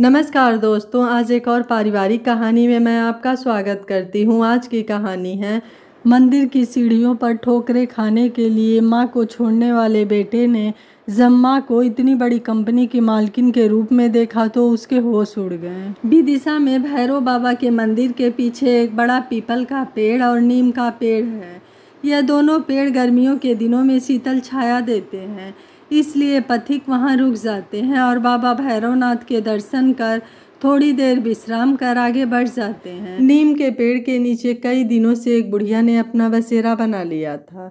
नमस्कार दोस्तों आज एक और पारिवारिक कहानी में मैं आपका स्वागत करती हूँ आज की कहानी है मंदिर की सीढ़ियों पर ठोकरे खाने के लिए माँ को छोड़ने वाले बेटे ने जब माँ को इतनी बड़ी कंपनी की मालकिन के रूप में देखा तो उसके होश उड़ गए विदिशा में भैरव बाबा के मंदिर के पीछे एक बड़ा पीपल का पेड़ और नीम का पेड़ है यह दोनों पेड़ गर्मियों के दिनों में शीतल छाया देते हैं इसलिए पथिक वहाँ रुक जाते हैं और बाबा भैरवनाथ के दर्शन कर थोड़ी देर विश्राम कर आगे बढ़ जाते हैं नीम के पेड़ के नीचे कई दिनों से एक बुढ़िया ने अपना बसेरा बना लिया था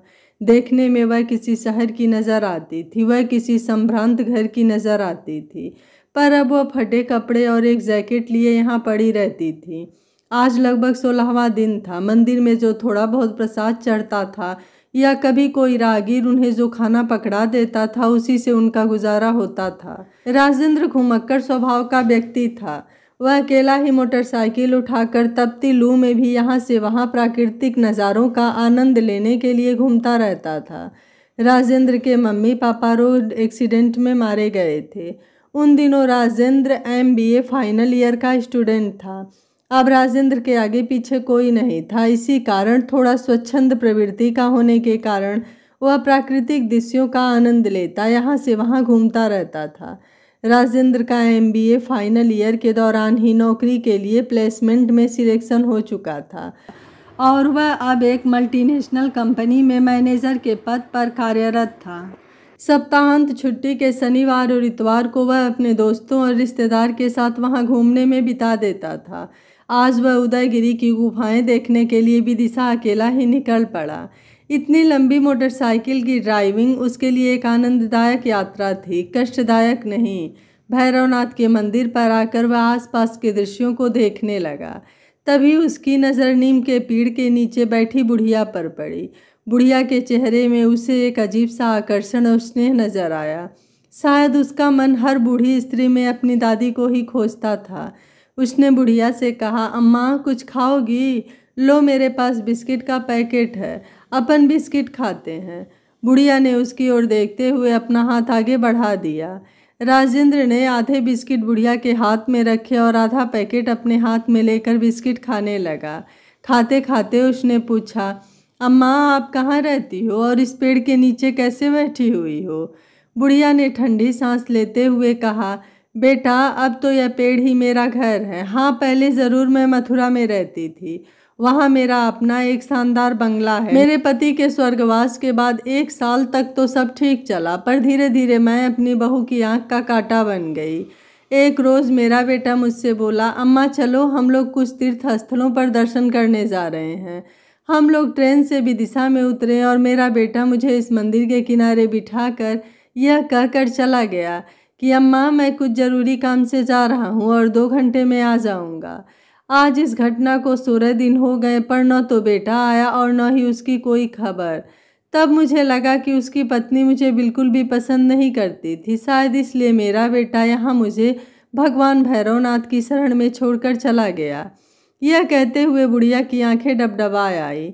देखने में वह किसी शहर की नज़र आती थी वह किसी संभ्रांत घर की नज़र आती थी पर अब वह फटे कपड़े और एक जैकेट लिए यहाँ पड़ी रहती थी आज लगभग सोलहवा दिन था मंदिर में जो थोड़ा बहुत प्रसाद चढ़ता था या कभी कोई रागीर उन्हें जो खाना पकड़ा देता था उसी से उनका गुजारा होता था राजेंद्र घुमक्कर स्वभाव का व्यक्ति था वह अकेला ही मोटरसाइकिल उठाकर तपती लू में भी यहाँ से वहाँ प्राकृतिक नज़ारों का आनंद लेने के लिए घूमता रहता था राजेंद्र के मम्मी पापा रोड एक्सीडेंट में मारे गए थे उन दिनों राजेंद्र एमबीए फाइनल ईयर का स्टूडेंट था अब राजेंद्र के आगे पीछे कोई नहीं था इसी कारण थोड़ा स्वच्छंद प्रवृत्ति का होने के कारण वह प्राकृतिक दृश्यों का आनंद लेता यहाँ से वहाँ घूमता रहता था राजेंद्र का एमबीए फाइनल ईयर के दौरान ही नौकरी के लिए प्लेसमेंट में सिलेक्शन हो चुका था और वह अब एक मल्टीनेशनल कंपनी में मैनेजर के पद पर कार्यरत था सप्ताहांत छुट्टी के शनिवार और इतवार को वह अपने दोस्तों और रिश्तेदार के साथ वहां घूमने में बिता देता था आज वह उदयगिरी की गुफाएं देखने के लिए भी दिशा अकेला ही निकल पड़ा इतनी लंबी मोटरसाइकिल की ड्राइविंग उसके लिए एक आनंददायक यात्रा थी कष्टदायक नहीं भैरवनाथ के मंदिर पर आकर वह आसपास के दृश्यों को देखने लगा तभी उसकी नज़र नीम के पेड़ के नीचे बैठी बुढ़िया पर पड़ी बुढ़िया के चेहरे में उसे एक अजीब सा आकर्षण और स्नेह नज़र आया शायद उसका मन हर बूढ़ी स्त्री में अपनी दादी को ही खोजता था उसने बुढ़िया से कहा अम्मा कुछ खाओगी लो मेरे पास बिस्किट का पैकेट है अपन बिस्किट खाते हैं बुढ़िया ने उसकी ओर देखते हुए अपना हाथ आगे बढ़ा दिया राजेंद्र ने आधे बिस्किट बुढ़िया के हाथ में रखे और आधा पैकेट अपने हाथ में लेकर बिस्किट खाने लगा खाते खाते उसने पूछा अम्मा आप कहाँ रहती हो और इस पेड़ के नीचे कैसे बैठी हुई हो बुढ़िया ने ठंडी सांस लेते हुए कहा बेटा अब तो यह पेड़ ही मेरा घर है हाँ पहले ज़रूर मैं मथुरा में रहती थी वहाँ मेरा अपना एक शानदार बंगला है मेरे पति के स्वर्गवास के बाद एक साल तक तो सब ठीक चला पर धीरे धीरे मैं अपनी बहू की आंख का कांटा बन गई एक रोज़ मेरा बेटा मुझसे बोला अम्मा चलो हम लोग कुछ तीर्थ स्थलों पर दर्शन करने जा रहे हैं हम लोग ट्रेन से भी दिशा में उतरे और मेरा बेटा मुझे इस मंदिर के किनारे कर यह कहकर चला गया कि अम्मा मैं कुछ ज़रूरी काम से जा रहा हूँ और दो घंटे में आ जाऊँगा आज इस घटना को सोलह दिन हो गए पर न तो बेटा आया और न ही उसकी कोई खबर तब मुझे लगा कि उसकी पत्नी मुझे बिल्कुल भी पसंद नहीं करती थी शायद इसलिए मेरा बेटा यहाँ मुझे भगवान भैरवनाथ की शरण में छोड़कर चला गया यह कहते हुए बुढ़िया की आंखें डबडबा आई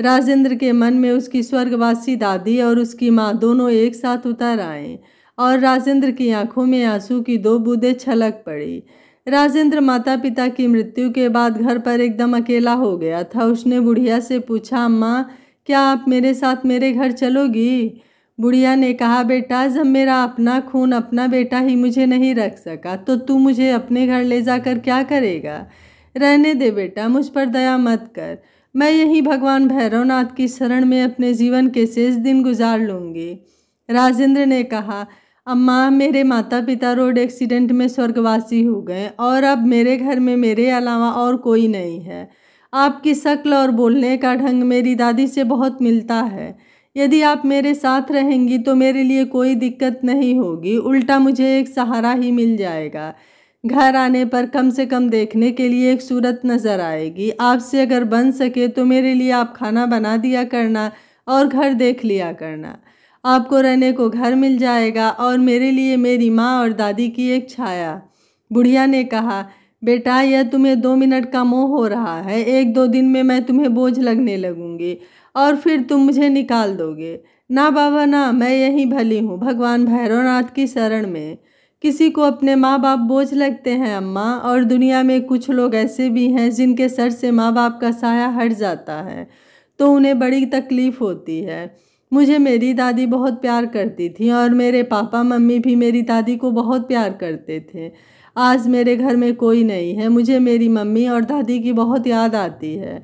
राजेंद्र के मन में उसकी स्वर्गवासी दादी और उसकी माँ दोनों एक साथ उतर आए और राजेंद्र की आंखों में आंसू की दो बूंदें छलक पड़ी राजेंद्र माता पिता की मृत्यु के बाद घर पर एकदम अकेला हो गया था उसने बुढ़िया से पूछा अम्मा क्या आप मेरे साथ मेरे घर चलोगी बुढ़िया ने कहा बेटा जब मेरा अपना खून अपना बेटा ही मुझे नहीं रख सका तो तू मुझे अपने घर ले जाकर क्या करेगा रहने दे बेटा मुझ पर दया मत कर मैं यहीं भगवान भैरवनाथ की शरण में अपने जीवन के शेष दिन गुजार लूँगी राजेंद्र ने कहा अम्मा मेरे माता पिता रोड एक्सीडेंट में स्वर्गवासी हो गए और अब मेरे घर में मेरे अलावा और कोई नहीं है आपकी शक्ल और बोलने का ढंग मेरी दादी से बहुत मिलता है यदि आप मेरे साथ रहेंगी तो मेरे लिए कोई दिक्कत नहीं होगी उल्टा मुझे एक सहारा ही मिल जाएगा घर आने पर कम से कम देखने के लिए एक सूरत नज़र आएगी आपसे अगर बन सके तो मेरे लिए आप खाना बना दिया करना और घर देख लिया करना आपको रहने को घर मिल जाएगा और मेरे लिए मेरी माँ और दादी की एक छाया बुढ़िया ने कहा बेटा यह तुम्हें दो मिनट का मोह हो रहा है एक दो दिन में मैं तुम्हें बोझ लगने लगूंगी और फिर तुम मुझे निकाल दोगे ना बाबा ना मैं यहीं भली हूँ भगवान भैरवनाथ की शरण में किसी को अपने माँ बाप बोझ लगते हैं अम्मा और दुनिया में कुछ लोग ऐसे भी हैं जिनके सर से माँ बाप का साया हट जाता है तो उन्हें बड़ी तकलीफ़ होती है मुझे मेरी दादी बहुत प्यार करती थी और मेरे पापा मम्मी भी मेरी दादी को बहुत प्यार करते थे आज मेरे घर में कोई नहीं है मुझे मेरी मम्मी और दादी की बहुत याद आती है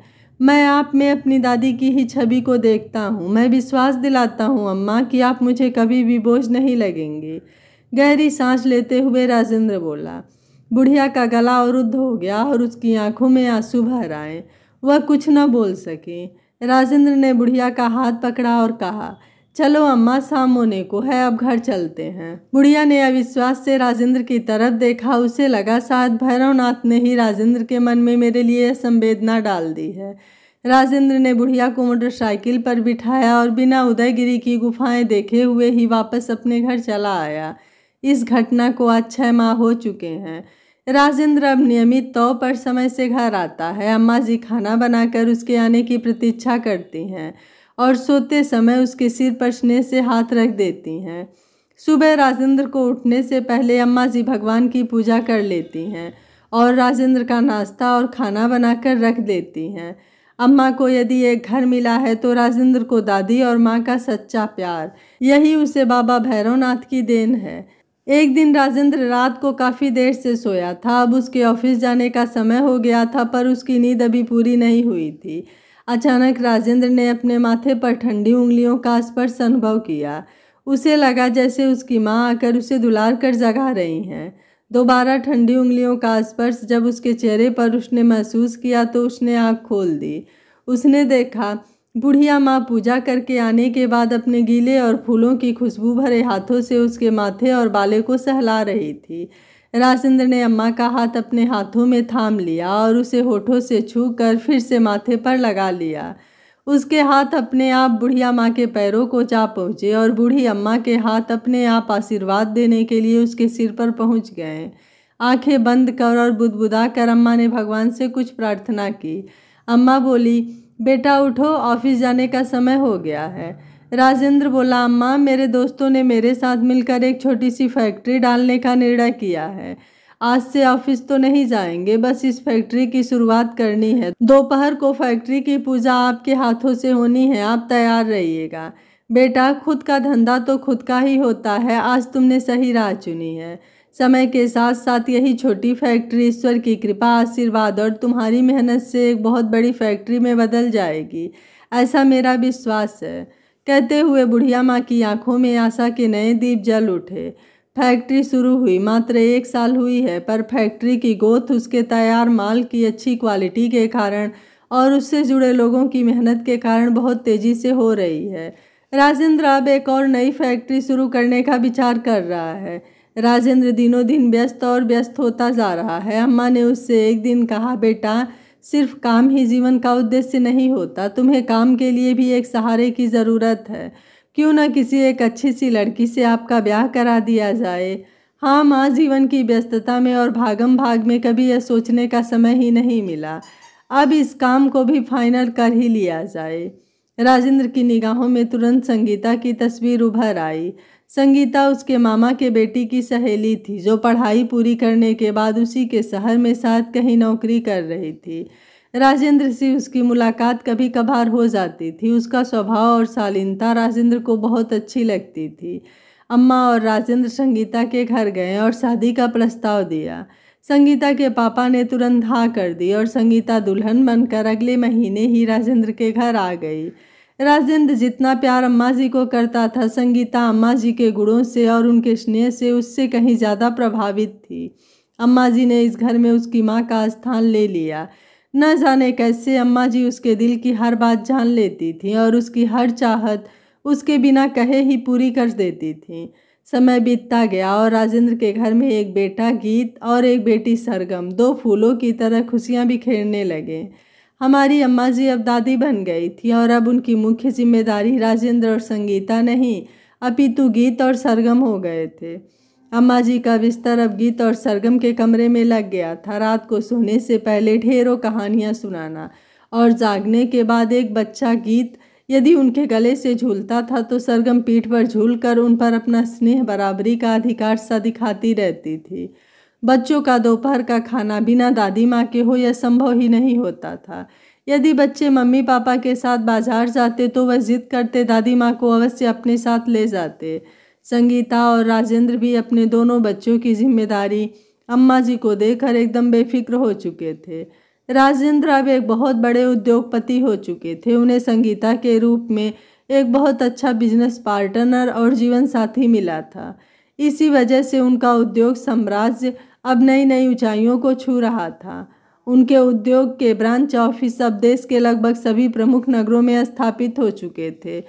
मैं आप में अपनी दादी की ही छवि को देखता हूँ मैं विश्वास दिलाता हूँ अम्मा कि आप मुझे कभी भी बोझ नहीं लगेंगी गहरी सांस लेते हुए राजेंद्र बोला बुढ़िया का गला अवरुद्ध हो गया और उसकी आंखों में आंसू भर आए वह कुछ न बोल सकी राजेंद्र ने बुढ़िया का हाथ पकड़ा और कहा चलो अम्मा शाम होने को है अब घर चलते हैं बुढ़िया ने अविश्वास से राजेंद्र की तरफ देखा उसे लगा शायद भैरवनाथ ने ही राजेंद्र के मन में मेरे लिए संवेदना डाल दी है राजेंद्र ने बुढ़िया को मोटरसाइकिल पर बिठाया और बिना उदयगिरी की गुफाएं देखे हुए ही वापस अपने घर चला आया इस घटना को आज छः माह हो चुके हैं राजेंद्र अब नियमित तौर पर समय से घर आता है अम्मा जी खाना बनाकर उसके आने की प्रतीक्षा करती हैं और सोते समय उसके सिर पर स्नेह से हाथ रख देती हैं सुबह राजेंद्र को उठने से पहले अम्मा जी भगवान की पूजा कर लेती हैं और राजेंद्र का नाश्ता और खाना बनाकर रख देती हैं अम्मा को यदि एक घर मिला है तो राजेंद्र को दादी और माँ का सच्चा प्यार यही उसे बाबा भैरवनाथ की देन है एक दिन राजेंद्र रात को काफ़ी देर से सोया था अब उसके ऑफिस जाने का समय हो गया था पर उसकी नींद अभी पूरी नहीं हुई थी अचानक राजेंद्र ने अपने माथे पर ठंडी उंगलियों का स्पर्श अनुभव किया उसे लगा जैसे उसकी माँ आकर उसे दुलार कर जगा रही हैं दोबारा ठंडी उंगलियों का स्पर्श जब उसके चेहरे पर उसने महसूस किया तो उसने आँख खोल दी उसने देखा बुढ़िया माँ पूजा करके आने के बाद अपने गीले और फूलों की खुशबू भरे हाथों से उसके माथे और बाले को सहला रही थी राजेंद्र ने अम्मा का हाथ अपने हाथों में थाम लिया और उसे होठों से छू कर फिर से माथे पर लगा लिया उसके हाथ अपने आप बुढ़िया माँ के पैरों को जा पहुँचे और बूढ़ी अम्मा के हाथ अपने आप आशीर्वाद देने के लिए उसके सिर पर पहुँच गए आंखें बंद कर और बुदबुदा कर अम्मा ने भगवान से कुछ प्रार्थना की अम्मा बोली बेटा उठो ऑफिस जाने का समय हो गया है राजेंद्र बोला अम्मा मेरे दोस्तों ने मेरे साथ मिलकर एक छोटी सी फैक्ट्री डालने का निर्णय किया है आज से ऑफिस तो नहीं जाएंगे बस इस फैक्ट्री की शुरुआत करनी है दोपहर को फैक्ट्री की पूजा आपके हाथों से होनी है आप तैयार रहिएगा बेटा खुद का धंधा तो खुद का ही होता है आज तुमने सही राह चुनी है समय के साथ साथ यही छोटी फैक्ट्री ईश्वर की कृपा आशीर्वाद और तुम्हारी मेहनत से एक बहुत बड़ी फैक्ट्री में बदल जाएगी ऐसा मेरा विश्वास है कहते हुए बुढ़िया माँ की आंखों में आशा के नए दीप जल उठे फैक्ट्री शुरू हुई मात्र एक साल हुई है पर फैक्ट्री की गोथ उसके तैयार माल की अच्छी क्वालिटी के कारण और उससे जुड़े लोगों की मेहनत के कारण बहुत तेज़ी से हो रही है राजेंद्र अब एक और नई फैक्ट्री शुरू करने का विचार कर रहा है राजेंद्र दिनों दिन व्यस्त और व्यस्त होता जा रहा है अम्मा ने उससे एक दिन कहा बेटा सिर्फ काम ही जीवन का उद्देश्य नहीं होता तुम्हें काम के लिए भी एक सहारे की ज़रूरत है क्यों ना किसी एक अच्छी सी लड़की से आपका ब्याह करा दिया जाए हाँ माँ जीवन की व्यस्तता में और भागम भाग में कभी यह सोचने का समय ही नहीं मिला अब इस काम को भी फाइनल कर ही लिया जाए राजेंद्र की निगाहों में तुरंत संगीता की तस्वीर उभर आई संगीता उसके मामा के बेटी की सहेली थी जो पढ़ाई पूरी करने के बाद उसी के शहर में साथ कहीं नौकरी कर रही थी राजेंद्र से उसकी मुलाकात कभी कभार हो जाती थी उसका स्वभाव और शालीनता राजेंद्र को बहुत अच्छी लगती थी अम्मा और राजेंद्र संगीता के घर गए और शादी का प्रस्ताव दिया संगीता के पापा ने तुरंत हाँ कर दी और संगीता दुल्हन बनकर अगले महीने ही राजेंद्र के घर आ गई राजेंद्र जितना प्यार अम्मा जी को करता था संगीता अम्मा जी के गुणों से और उनके स्नेह से उससे कहीं ज़्यादा प्रभावित थी अम्मा जी ने इस घर में उसकी माँ का स्थान ले लिया न जाने कैसे अम्मा जी उसके दिल की हर बात जान लेती थीं और उसकी हर चाहत उसके बिना कहे ही पूरी कर देती थीं समय बीतता गया और राजेंद्र के घर में एक बेटा गीत और एक बेटी सरगम दो फूलों की तरह खुशियाँ बिखेरने लगे हमारी अम्मा जी अब दादी बन गई थी और अब उनकी मुख्य जिम्मेदारी राजेंद्र और संगीता नहीं अपितु गीत और सरगम हो गए थे अम्मा जी का बिस्तर अब गीत और सरगम के कमरे में लग गया था रात को सोने से पहले ढेरों कहानियाँ सुनाना और जागने के बाद एक बच्चा गीत यदि उनके गले से झूलता था तो सरगम पीठ पर झूल कर उन पर अपना स्नेह बराबरी का अधिकार सा दिखाती रहती थी बच्चों का दोपहर का खाना बिना दादी माँ के हो यह संभव ही नहीं होता था यदि बच्चे मम्मी पापा के साथ बाजार जाते तो वह जिद करते दादी माँ को अवश्य अपने साथ ले जाते संगीता और राजेंद्र भी अपने दोनों बच्चों की जिम्मेदारी अम्मा जी को देकर एकदम बेफिक्र हो चुके थे राजेंद्र अब एक बहुत बड़े उद्योगपति हो चुके थे उन्हें संगीता के रूप में एक बहुत अच्छा बिजनेस पार्टनर और जीवन साथी मिला था इसी वजह से उनका उद्योग साम्राज्य अब नई नई ऊंचाइयों को छू रहा था उनके उद्योग के ब्रांच ऑफिस अब देश के लगभग सभी प्रमुख नगरों में स्थापित हो चुके थे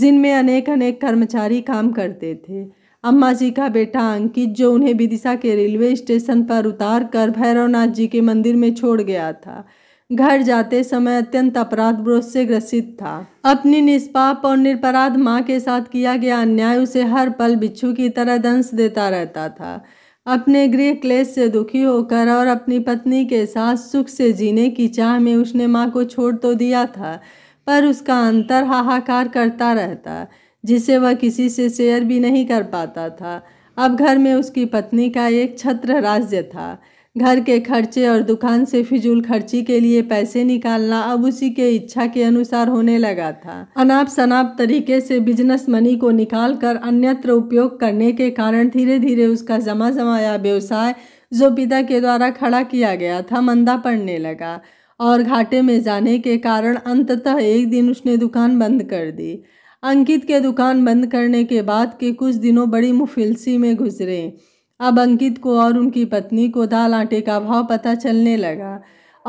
जिनमें अनेक अनेक कर्मचारी काम करते थे अम्मा जी का बेटा अंकित जो उन्हें विदिशा के रेलवे स्टेशन पर उतार कर भैरवनाथ जी के मंदिर में छोड़ गया था घर जाते समय अत्यंत अपराध ब्रोध से ग्रसित था अपनी निष्पाप और निरपराध माँ के साथ किया गया अन्याय उसे हर पल बिच्छू की तरह दंश देता रहता था अपने गृह क्लेश से दुखी होकर और अपनी पत्नी के साथ सुख से जीने की चाह में उसने माँ को छोड़ तो दिया था पर उसका अंतर हाहाकार करता रहता जिसे वह किसी से शेयर भी नहीं कर पाता था अब घर में उसकी पत्नी का एक छत्र राज्य था घर के खर्चे और दुकान से फिजूल खर्ची के लिए पैसे निकालना अब उसी के इच्छा के अनुसार होने लगा था अनाप शनाप तरीके से बिजनेस मनी को निकाल कर अन्यत्र उपयोग करने के कारण धीरे धीरे उसका जमा जमाया व्यवसाय जो पिता के द्वारा खड़ा किया गया था मंदा पड़ने लगा और घाटे में जाने के कारण अंततः एक दिन उसने दुकान बंद कर दी अंकित के दुकान बंद करने के बाद के कुछ दिनों बड़ी मुफिलसी में गुजरे अब अंकित को और उनकी पत्नी को दाल आटे का भाव पता चलने लगा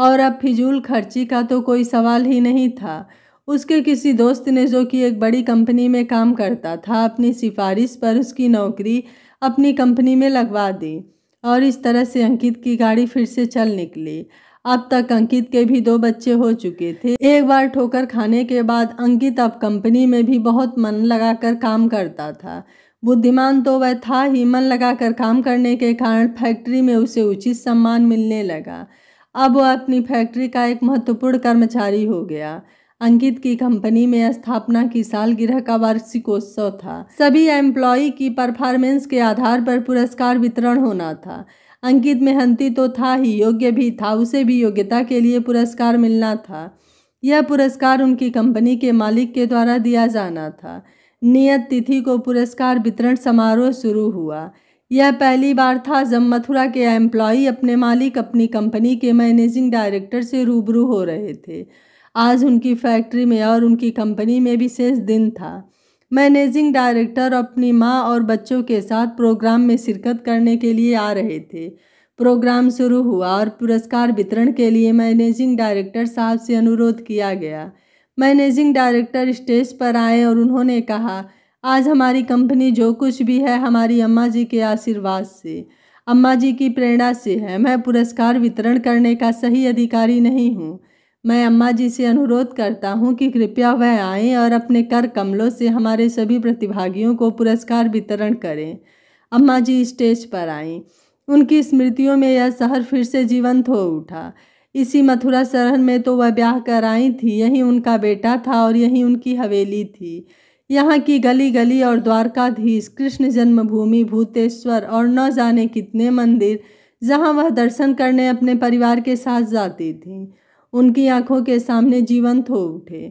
और अब फिजूल खर्ची का तो कोई सवाल ही नहीं था उसके किसी दोस्त ने जो कि एक बड़ी कंपनी में काम करता था अपनी सिफारिश पर उसकी नौकरी अपनी कंपनी में लगवा दी और इस तरह से अंकित की गाड़ी फिर से चल निकली अब तक अंकित के भी दो बच्चे हो चुके थे एक बार ठोकर खाने के बाद अंकित अब कंपनी में भी बहुत मन लगाकर काम करता था बुद्धिमान तो वह था ही मन लगाकर काम करने के कारण फैक्ट्री में उसे उचित सम्मान मिलने लगा अब वह अपनी फैक्ट्री का एक महत्वपूर्ण कर्मचारी हो गया अंकित की कंपनी में स्थापना की सालगिरह का वार्षिकोत्सव था सभी एम्प्लॉय की परफॉर्मेंस के आधार पर पुरस्कार वितरण होना था अंकित मेहनती तो था ही योग्य भी था उसे भी योग्यता के लिए पुरस्कार मिलना था यह पुरस्कार उनकी कंपनी के मालिक के द्वारा दिया जाना था नियत तिथि को पुरस्कार वितरण समारोह शुरू हुआ यह पहली बार था जब मथुरा के एम्प्लॉई अपने मालिक अपनी कंपनी के मैनेजिंग डायरेक्टर से रूबरू हो रहे थे आज उनकी फैक्ट्री में और उनकी कंपनी में भी विशेष दिन था मैनेजिंग डायरेक्टर अपनी माँ और बच्चों के साथ प्रोग्राम में शिरकत करने के लिए आ रहे थे प्रोग्राम शुरू हुआ और पुरस्कार वितरण के लिए मैनेजिंग डायरेक्टर साहब से अनुरोध किया गया मैनेजिंग डायरेक्टर स्टेज पर आए और उन्होंने कहा आज हमारी कंपनी जो कुछ भी है हमारी अम्मा जी के आशीर्वाद से अम्मा जी की प्रेरणा से है मैं पुरस्कार वितरण करने का सही अधिकारी नहीं हूँ मैं अम्मा जी से अनुरोध करता हूँ कि कृपया वह आएँ और अपने कर कमलों से हमारे सभी प्रतिभागियों को पुरस्कार वितरण करें अम्मा जी स्टेज पर आईं उनकी स्मृतियों में यह शहर फिर से जीवंत हो उठा इसी मथुरा शहर में तो वह ब्याह कर आई थी यही उनका बेटा था और यही उनकी हवेली थी यहाँ की गली गली और द्वारकाधीश कृष्ण जन्मभूमि भूतेश्वर और न जाने कितने मंदिर जहाँ वह दर्शन करने अपने परिवार के साथ जाती थी उनकी आंखों के सामने जीवंत हो उठे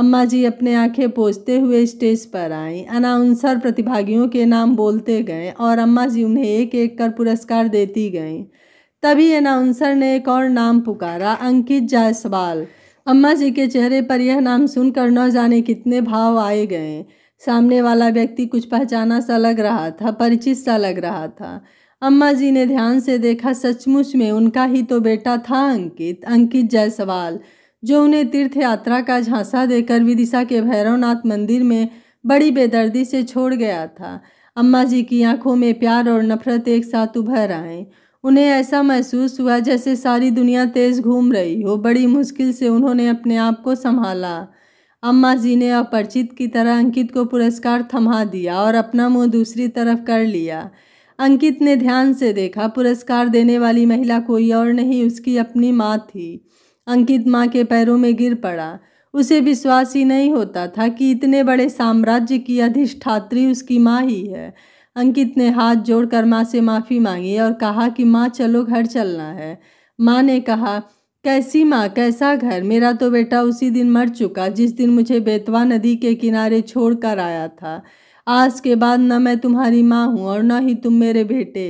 अम्मा जी अपने आंखें पोछते हुए स्टेज पर आईं अनाउंसर प्रतिभागियों के नाम बोलते गए और अम्मा जी उन्हें एक एक कर पुरस्कार देती गईं तभी अनाउंसर ने एक और नाम पुकारा अंकित जायसवाल अम्मा जी के चेहरे पर यह नाम सुनकर न जाने कितने भाव आए गए सामने वाला व्यक्ति कुछ पहचाना सा लग रहा था परिचित सा लग रहा था अम्मा जी ने ध्यान से देखा सचमुच में उनका ही तो बेटा था अंकित अंकित जायसवाल जो उन्हें तीर्थ यात्रा का झांसा देकर विदिशा के भैरवनाथ मंदिर में बड़ी बेदर्दी से छोड़ गया था अम्मा जी की आंखों में प्यार और नफरत एक साथ उभर आए उन्हें ऐसा महसूस हुआ जैसे सारी दुनिया तेज़ घूम रही हो बड़ी मुश्किल से उन्होंने अपने आप को संभाला अम्मा जी ने अपरिचित की तरह अंकित को पुरस्कार थमा दिया और अपना मुंह दूसरी तरफ कर लिया अंकित ने ध्यान से देखा पुरस्कार देने वाली महिला कोई और नहीं उसकी अपनी माँ थी अंकित माँ के पैरों में गिर पड़ा उसे विश्वास ही नहीं होता था कि इतने बड़े साम्राज्य की अधिष्ठात्री उसकी माँ ही है अंकित ने हाथ जोड़कर माँ से माफ़ी मांगी और कहा कि माँ चलो घर चलना है माँ ने कहा कैसी माँ कैसा घर मेरा तो बेटा उसी दिन मर चुका जिस दिन मुझे बेतवा नदी के किनारे छोड़ कर आया था आज के बाद न मैं तुम्हारी माँ हूँ और न ही तुम मेरे बेटे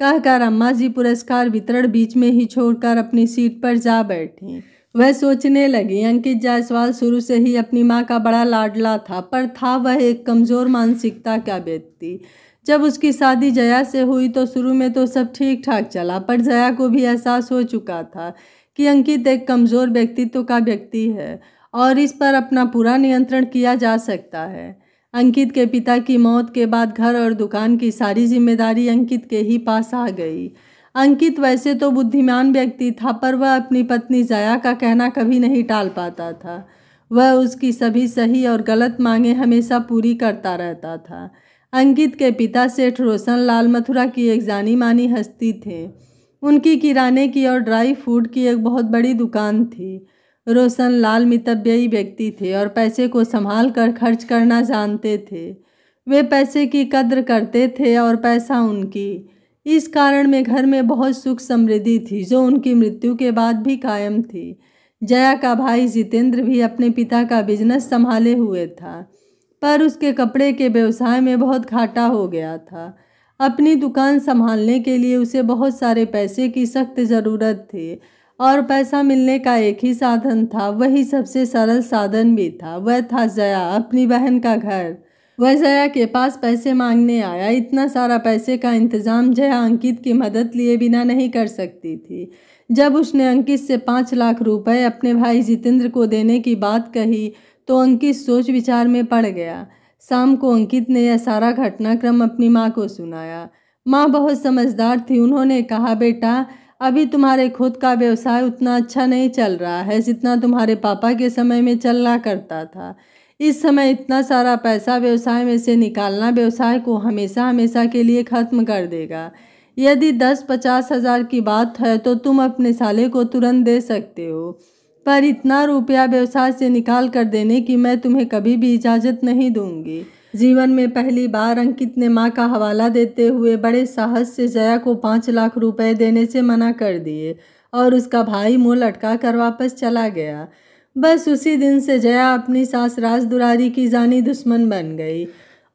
कहकर अम्मा जी पुरस्कार वितरण बीच में ही छोड़कर अपनी सीट पर जा बैठी वह सोचने लगी अंकित जायसवाल शुरू से ही अपनी माँ का बड़ा लाडला था पर था वह एक कमज़ोर मानसिकता का व्यक्ति जब उसकी शादी जया से हुई तो शुरू में तो सब ठीक ठाक चला पर जया को भी एहसास हो चुका था कि अंकित एक कमज़ोर व्यक्तित्व का व्यक्ति है और इस पर अपना पूरा नियंत्रण किया जा सकता है अंकित के पिता की मौत के बाद घर और दुकान की सारी जिम्मेदारी अंकित के ही पास आ गई अंकित वैसे तो बुद्धिमान व्यक्ति था पर वह अपनी पत्नी जया का कहना कभी नहीं टाल पाता था वह उसकी सभी सही और गलत मांगें हमेशा पूरी करता रहता था अंकित के पिता सेठ रोशन लाल मथुरा की एक जानी मानी हस्ती थे उनकी किराने की और ड्राई फूड की एक बहुत बड़ी दुकान थी रोशन लाल मितव्ययी व्यक्ति थे और पैसे को संभाल कर खर्च करना जानते थे वे पैसे की कद्र करते थे और पैसा उनकी इस कारण में घर में बहुत सुख समृद्धि थी जो उनकी मृत्यु के बाद भी कायम थी जया का भाई जितेंद्र भी अपने पिता का बिजनेस संभाले हुए था पर उसके कपड़े के व्यवसाय में बहुत घाटा हो गया था अपनी दुकान संभालने के लिए उसे बहुत सारे पैसे की सख्त ज़रूरत थी और पैसा मिलने का एक ही साधन था वही सबसे सरल साधन भी था वह था जया अपनी बहन का घर वह जया के पास पैसे मांगने आया इतना सारा पैसे का इंतज़ाम जया अंकित की मदद लिए बिना नहीं कर सकती थी जब उसने अंकित से पाँच लाख रुपए अपने भाई जितेंद्र को देने की बात कही तो अंकित सोच विचार में पड़ गया शाम को अंकित ने यह सारा घटनाक्रम अपनी माँ को सुनाया माँ बहुत समझदार थी उन्होंने कहा बेटा अभी तुम्हारे खुद का व्यवसाय उतना अच्छा नहीं चल रहा है जितना तुम्हारे पापा के समय में चल रहा करता था इस समय इतना सारा पैसा व्यवसाय में से निकालना व्यवसाय को हमेशा हमेशा के लिए ख़त्म कर देगा यदि दस पचास हज़ार की बात है तो तुम अपने साले को तुरंत दे सकते हो पर इतना रुपया व्यवसाय से निकाल कर देने की मैं तुम्हें कभी भी इजाज़त नहीं दूंगी जीवन में पहली बार अंकित ने माँ का हवाला देते हुए बड़े साहस से जया को पाँच लाख रुपए देने से मना कर दिए और उसका भाई मुँह लटका कर वापस चला गया बस उसी दिन से जया अपनी सास राज दुरारी की जानी दुश्मन बन गई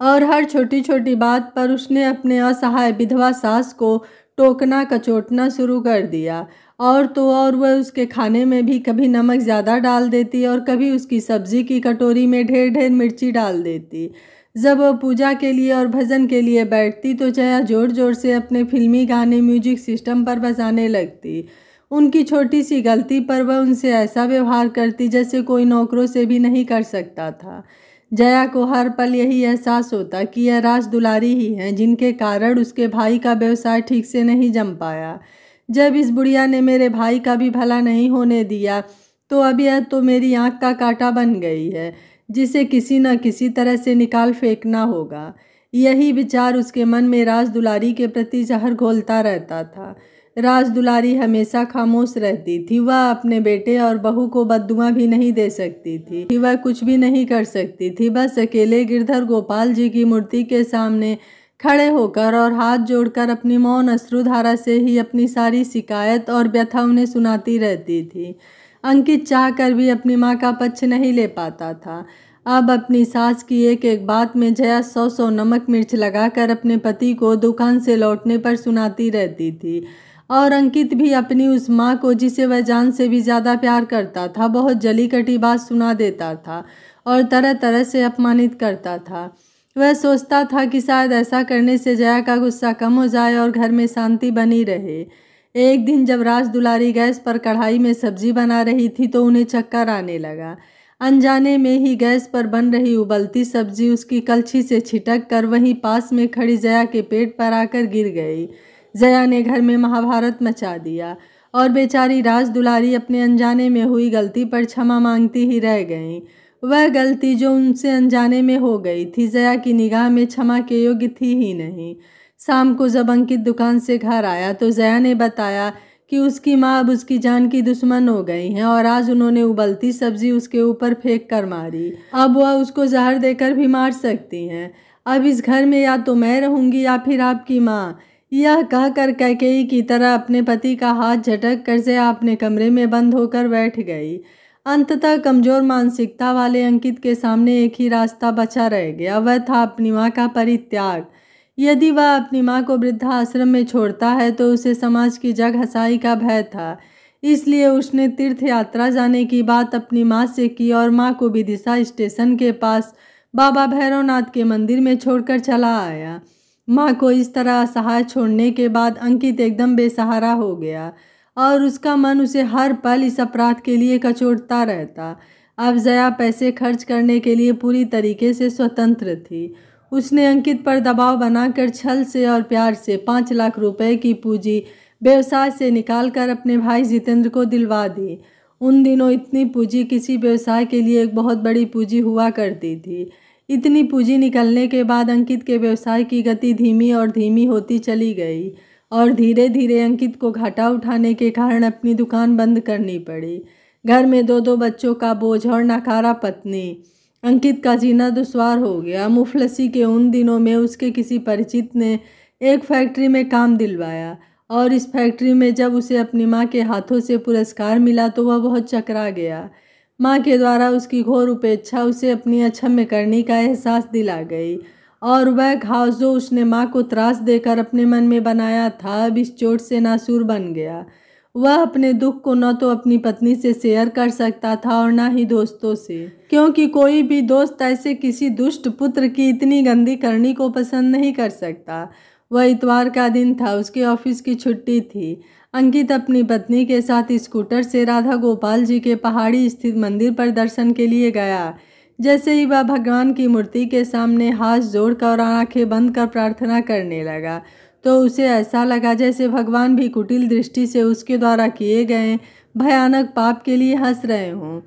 और हर छोटी छोटी बात पर उसने अपने असहाय विधवा सास को टोकना कचोटना शुरू कर दिया और तो और वह उसके खाने में भी कभी नमक ज़्यादा डाल देती और कभी उसकी सब्ज़ी की कटोरी में ढेर ढेर मिर्ची डाल देती जब वह पूजा के लिए और भजन के लिए बैठती तो जया ज़ोर ज़ोर से अपने फिल्मी गाने म्यूजिक सिस्टम पर बजाने लगती उनकी छोटी सी गलती पर वह उनसे ऐसा व्यवहार करती जैसे कोई नौकरों से भी नहीं कर सकता था जया को हर पल यही एहसास होता कि यह राज दुलारी ही हैं जिनके कारण उसके भाई का व्यवसाय ठीक से नहीं जम पाया जब इस बुढ़िया ने मेरे भाई का भी भला नहीं होने दिया तो अब यह तो मेरी आँख का कांटा बन गई है जिसे किसी न किसी तरह से निकाल फेंकना होगा यही विचार उसके मन में राज दुलारी के प्रति जहर घोलता रहता था राज दुलारी हमेशा खामोश रहती थी वह अपने बेटे और बहू को बदुआ भी नहीं दे सकती थी वह कुछ भी नहीं कर सकती थी बस अकेले गिरधर गोपाल जी की मूर्ति के सामने खड़े होकर और हाथ जोड़कर अपनी मौन अश्रुधारा से ही अपनी सारी शिकायत और व्यथा उन्हें सुनाती रहती थी अंकित चाह कर भी अपनी माँ का पक्ष नहीं ले पाता था अब अपनी सास की एक एक बात में जया सौ सौ नमक मिर्च लगाकर अपने पति को दुकान से लौटने पर सुनाती रहती थी और अंकित भी अपनी उस माँ को जिसे वह जान से भी ज़्यादा प्यार करता था बहुत जली कटी बात सुना देता था और तरह तरह से अपमानित करता था वह सोचता था कि शायद ऐसा करने से जया का गुस्सा कम हो जाए और घर में शांति बनी रहे एक दिन जब राज दुलारी गैस पर कढ़ाई में सब्जी बना रही थी तो उन्हें चक्कर आने लगा अनजाने में ही गैस पर बन रही उबलती सब्जी उसकी कलछी से छिटक कर वहीं पास में खड़ी जया के पेट पर आकर गिर गई जया ने घर में महाभारत मचा दिया और बेचारी राज दुलारी अपने अनजाने में हुई गलती पर क्षमा मांगती ही रह गईं वह गलती जो उनसे अनजाने में हो गई थी जया की निगाह में क्षमा के योग्य थी ही नहीं शाम को जब अंकित दुकान से घर आया तो जया ने बताया कि उसकी माँ अब उसकी जान की दुश्मन हो गई हैं और आज उन्होंने उबलती सब्जी उसके ऊपर फेंक कर मारी अब वह उसको जहर देकर भी मार सकती हैं अब इस घर में या तो मैं रहूँगी या फिर आपकी माँ यह कहकर कैके की तरह अपने पति का हाथ झटक कर से अपने कमरे में बंद होकर बैठ गई अंततः कमजोर मानसिकता वाले अंकित के सामने एक ही रास्ता बचा रह गया वह था अपनी माँ का परित्याग यदि वह अपनी माँ को वृद्धाश्रम में छोड़ता है तो उसे समाज की जग हसाई का भय था इसलिए उसने तीर्थ यात्रा जाने की बात अपनी माँ से की और माँ को भी दिशा स्टेशन के पास बाबा भैरवनाथ के मंदिर में छोड़कर चला आया माँ को इस तरह असहाय छोड़ने के बाद अंकित एकदम बेसहारा हो गया और उसका मन उसे हर पल इस अपराध के लिए कचोड़ता रहता अब जया पैसे खर्च करने के लिए पूरी तरीके से स्वतंत्र थी उसने अंकित पर दबाव बनाकर छल से और प्यार से पाँच लाख रुपए की पूंजी व्यवसाय से निकालकर अपने भाई जितेंद्र को दिलवा दी उन दिनों इतनी पूंजी किसी व्यवसाय के लिए एक बहुत बड़ी पूंजी हुआ करती थी इतनी पूंजी निकलने के बाद अंकित के व्यवसाय की गति धीमी और धीमी होती चली गई और धीरे धीरे अंकित को घाटा उठाने के कारण अपनी दुकान बंद करनी पड़ी घर में दो दो बच्चों का बोझ और नकारा पत्नी अंकित का जीना दुश्वार हो गया मुफलसी के उन दिनों में उसके किसी परिचित ने एक फैक्ट्री में काम दिलवाया और इस फैक्ट्री में जब उसे अपनी माँ के हाथों से पुरस्कार मिला तो वह बहुत चकरा गया माँ के द्वारा उसकी घोर उपेक्षा उसे अपनी अक्षम्य करने का एहसास दिला गई और वह घाव जो उसने माँ को त्रास देकर अपने मन में बनाया था अब इस चोट से नासूर बन गया वह अपने दुख को न तो अपनी पत्नी से शेयर कर सकता था और ना ही दोस्तों से क्योंकि कोई भी दोस्त ऐसे किसी दुष्ट पुत्र की इतनी गंदी करनी को पसंद नहीं कर सकता वह इतवार का दिन था उसके ऑफिस की छुट्टी थी अंकित अपनी पत्नी के साथ स्कूटर से राधा गोपाल जी के पहाड़ी स्थित मंदिर पर दर्शन के लिए गया जैसे ही वह भगवान की मूर्ति के सामने हाथ जोड़कर और आंखें बंद कर प्रार्थना करने लगा तो उसे ऐसा लगा जैसे भगवान भी कुटिल दृष्टि से उसके द्वारा किए गए भयानक पाप के लिए हंस रहे हों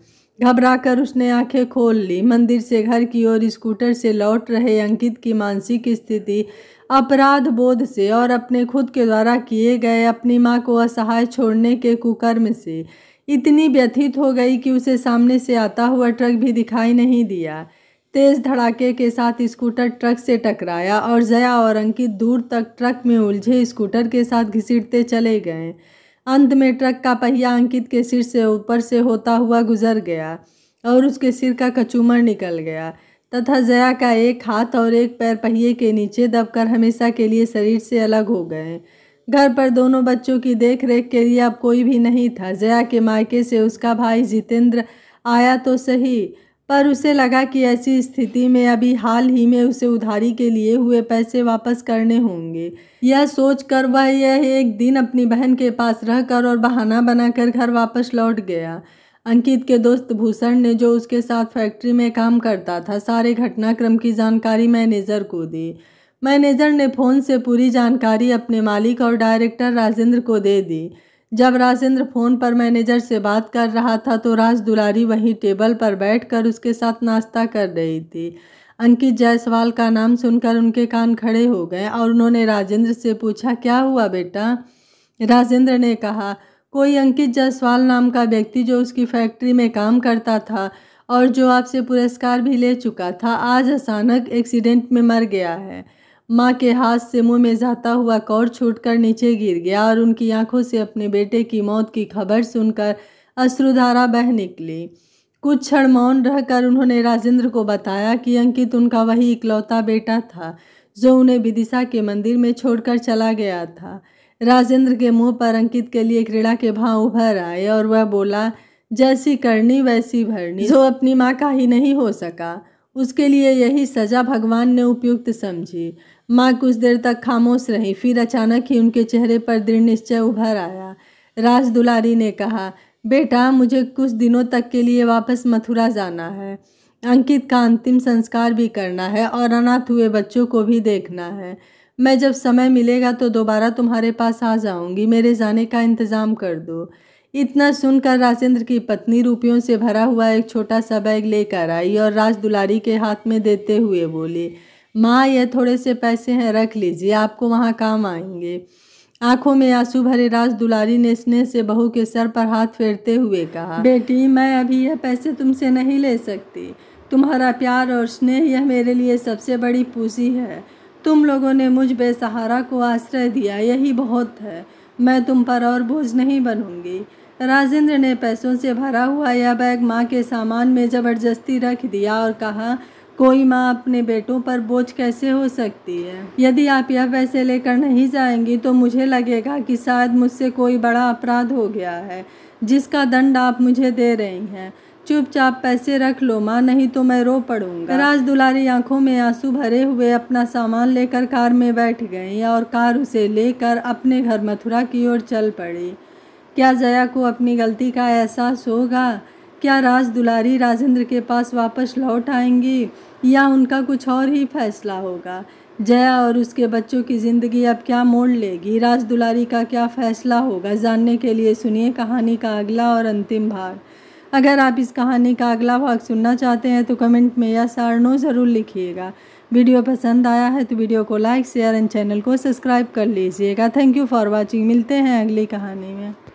घबराकर उसने आंखें खोल ली मंदिर से घर की ओर स्कूटर से लौट रहे अंकित की मानसिक स्थिति अपराध बोध से और अपने खुद के द्वारा किए गए अपनी माँ को असहाय छोड़ने के कुकर्म से इतनी व्यथित हो गई कि उसे सामने से आता हुआ ट्रक भी दिखाई नहीं दिया तेज़ धड़ाके के साथ स्कूटर ट्रक से टकराया और जया और अंकित दूर तक ट्रक में उलझे स्कूटर के साथ घिसटते चले गए अंत में ट्रक का पहिया अंकित के सिर से ऊपर से होता हुआ गुजर गया और उसके सिर का कचूमर निकल गया तथा जया का एक हाथ और एक पैर पहिए के नीचे दबकर हमेशा के लिए शरीर से अलग हो गए घर पर दोनों बच्चों की देखरेख के लिए अब कोई भी नहीं था जया के मायके से उसका भाई जितेंद्र आया तो सही पर उसे लगा कि ऐसी स्थिति में अभी हाल ही में उसे उधारी के लिए हुए पैसे वापस करने होंगे यह सोचकर वह यह एक दिन अपनी बहन के पास रहकर और बहाना बनाकर घर वापस लौट गया अंकित के दोस्त भूषण ने जो उसके साथ फैक्ट्री में काम करता था सारे घटनाक्रम की जानकारी मैनेजर को दी मैनेजर ने फ़ोन से पूरी जानकारी अपने मालिक और डायरेक्टर राजेंद्र को दे दी जब राजेंद्र फ़ोन पर मैनेजर से बात कर रहा था तो राज दुलारी वहीं टेबल पर बैठकर उसके साथ नाश्ता कर रही थी अंकित जायसवाल का नाम सुनकर उनके कान खड़े हो गए और उन्होंने राजेंद्र से पूछा क्या हुआ बेटा राजेंद्र ने कहा कोई अंकित जायसवाल नाम का व्यक्ति जो उसकी फैक्ट्री में काम करता था और जो आपसे पुरस्कार भी ले चुका था आज अचानक एक्सीडेंट में मर गया है माँ के हाथ से मुंह में जाता हुआ कौर छूटकर नीचे गिर गया और उनकी आंखों से अपने बेटे की मौत की खबर सुनकर अश्रुधारा बह निकली कुछ क्षण मौन रहकर उन्होंने राजेंद्र को बताया कि अंकित उनका वही इकलौता बेटा था जो उन्हें विदिशा के मंदिर में छोड़कर चला गया था राजेंद्र के मुंह पर अंकित के लिए क्रीड़ा के भाव उभर आए और वह बोला जैसी करनी वैसी भरनी जो अपनी माँ का ही नहीं हो सका उसके लिए यही सजा भगवान ने उपयुक्त समझी माँ कुछ देर तक खामोश रही फिर अचानक ही उनके चेहरे पर दृढ़ निश्चय उभर आया राज दुलारी ने कहा बेटा मुझे कुछ दिनों तक के लिए वापस मथुरा जाना है अंकित का अंतिम संस्कार भी करना है और अनाथ हुए बच्चों को भी देखना है मैं जब समय मिलेगा तो दोबारा तुम्हारे पास आ जाऊंगी मेरे जाने का इंतज़ाम कर दो इतना सुनकर राजेंद्र की पत्नी रुपयों से भरा हुआ एक छोटा सा बैग लेकर आई और राज दुलारी के हाथ में देते हुए बोली माँ यह थोड़े से पैसे हैं रख लीजिए आपको वहाँ काम आएंगे आंखों में आंसू भरे राज दुलारी ने स्नेह से बहू के सर पर हाथ फेरते हुए कहा बेटी मैं अभी यह पैसे तुमसे नहीं ले सकती तुम्हारा प्यार और स्नेह यह मेरे लिए सबसे बड़ी पूजी है तुम लोगों ने मुझ बेसहारा को आश्रय दिया यही बहुत है मैं तुम पर और बोझ नहीं बनूंगी राजेंद्र ने पैसों से भरा हुआ यह बैग माँ के सामान में ज़बरदस्ती रख दिया और कहा कोई माँ अपने बेटों पर बोझ कैसे हो सकती है यदि आप यह पैसे लेकर नहीं जाएंगी तो मुझे लगेगा कि शायद मुझसे कोई बड़ा अपराध हो गया है जिसका दंड आप मुझे दे रही हैं चुपचाप पैसे रख लो माँ नहीं तो मैं रो पड़ूंगा राज दुलारी आंखों में आंसू भरे हुए अपना सामान लेकर कार में बैठ गई और कार उसे लेकर अपने घर मथुरा की ओर चल पड़ी क्या जया को अपनी गलती का एहसास होगा क्या राज दुलारी राजेंद्र के पास वापस लौट आएंगी या उनका कुछ और ही फैसला होगा जया और उसके बच्चों की ज़िंदगी अब क्या मोड़ लेगी राज दुलारी का क्या फ़ैसला होगा जानने के लिए सुनिए कहानी का अगला और अंतिम भाग अगर आप इस कहानी का अगला भाग सुनना चाहते हैं तो कमेंट में या नो ज़रूर लिखिएगा वीडियो पसंद आया है तो वीडियो को लाइक शेयर एंड चैनल को सब्सक्राइब कर लीजिएगा थैंक यू फॉर वॉचिंग मिलते हैं अगली कहानी में